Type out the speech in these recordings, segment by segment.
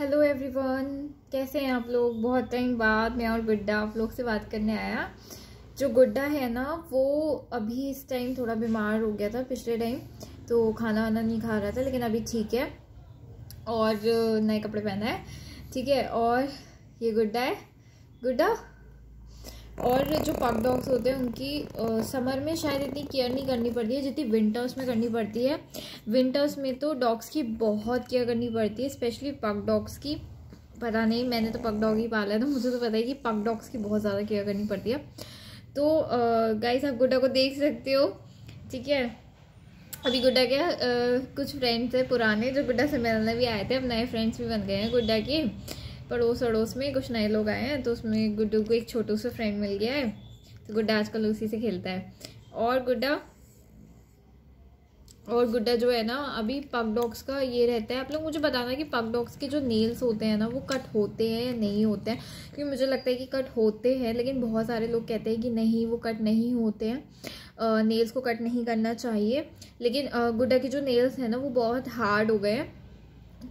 hello everyone कैसे हैं आप लोग बहुत टाइम बाद मैं और गुड्डा आप लोग से बात करने आया जो गुड्डा है ना वो अभी इस टाइम थोड़ा बीमार हो गया था पिछले टाइम तो खाना वाना नहीं खा रहा था लेकिन अभी ठीक है और नए कपड़े पहना है ठीक है और ये गुड्डा है गुड्डा और जो पग डॉग्स होते हैं उनकी समर में शायद इतनी केयर नहीं करनी पड़ती है जितनी विंटर्स में करनी पड़ती है विंटर्स में तो डॉग्स की बहुत केयर करनी पड़ती है स्पेशली पग डॉग्स की पता नहीं मैंने तो पक डॉग ही पाला है तो मुझे तो पता है कि पग डॉग्स की बहुत ज़्यादा केयर करनी पड़ती है तो गाइस आप गुड्डा को देख सकते हो ठीक है अभी गुड्डा के आ, कुछ फ्रेंड्स हैं पुराने जो गुड्डा से मिलने भी आए थे अब नए फ्रेंड्स भी बन गए हैं गुड्डा के पड़ोस अड़ोस में कुछ नए लोग आए हैं तो उसमें गुड्डू को एक छोटू सा फ्रेंड मिल गया है तो गुड्डा आजकल उसी से खेलता है और गुड्डा और गुड्डा जो है ना अभी पग डॉग्स का ये रहता है आप लोग मुझे बताना कि पग डॉग्स के जो नेल्स होते हैं ना वो कट होते हैं या नहीं होते हैं क्योंकि मुझे लगता है कि कट होते हैं लेकिन बहुत सारे लोग कहते हैं कि नहीं वो कट नहीं होते हैं नेल्स को कट नहीं करना चाहिए लेकिन गुड्डा के जो नेल्स हैं ना वो बहुत हार्ड हो गए हैं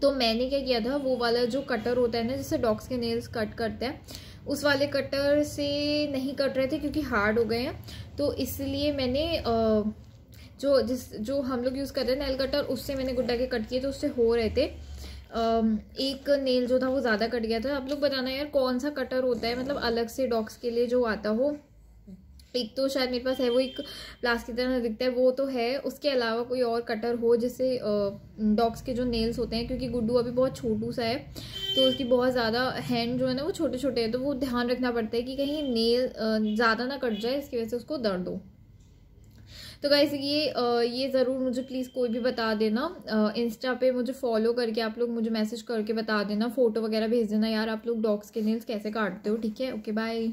तो मैंने क्या किया था वो वाला जो कटर होता है ना जिससे डॉग्स के नेल्स कट करते हैं उस वाले कटर से नहीं कट रहे थे क्योंकि हार्ड हो गए हैं तो इसलिए मैंने जो जिस जो हम लोग यूज़ कर रहे हैं नेल कटर उससे मैंने गुड्डा के कट किए तो उससे हो रहे थे एक नेल जो था वो ज़्यादा कट गया था आप लोग बताना यार कौन सा कटर होता है मतलब अलग से डॉग्स के लिए जो आता हो एक तो शायद मेरे पास है वो एक प्लास्टिक की तरह दिखता है वो तो है उसके अलावा कोई और कटर हो जैसे डॉग्स के जो नेल्स होते हैं क्योंकि गुड्डू अभी बहुत छोटू सा है तो उसकी बहुत ज़्यादा हैंड जो है ना वो छोटे छोटे हैं तो वो ध्यान रखना पड़ता है कि कहीं नेल ज़्यादा ना कट जाए इसकी वजह से उसको दर्द हो तो गाइस ये ये ज़रूर मुझे प्लीज़ कोई भी बता देना इंस्टा पे मुझे फॉलो करके आप लोग मुझे मैसेज करके बता देना फ़ोटो वगैरह भेज देना यार आप लोग डॉग्स के नेल्स कैसे काटते हो ठीक है ओके बाय